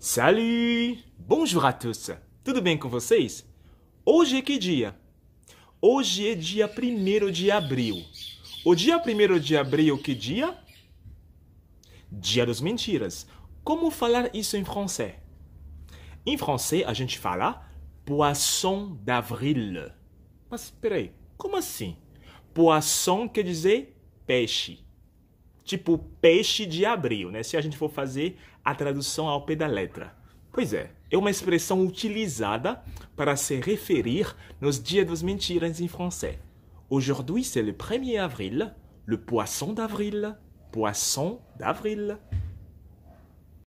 Salut! Bonjour à tous! Tudo bem com vocês? Hoje é que dia? Hoje é dia 1 de abril. O dia 1 de abril, que dia? Dia das Mentiras. Como falar isso em francês? Em francês a gente fala Poisson d'avril. Mas peraí, como assim? Poisson quer dizer peixe. Tipo peixe de abril, né? Se a gente for fazer a tradução ao pé da letra. Pois é, é uma expressão utilizada para se referir nos dias dos mentiras em francês. Aujourd'hui, c'est le 1er avril, le poisson d'avril, poisson d'avril.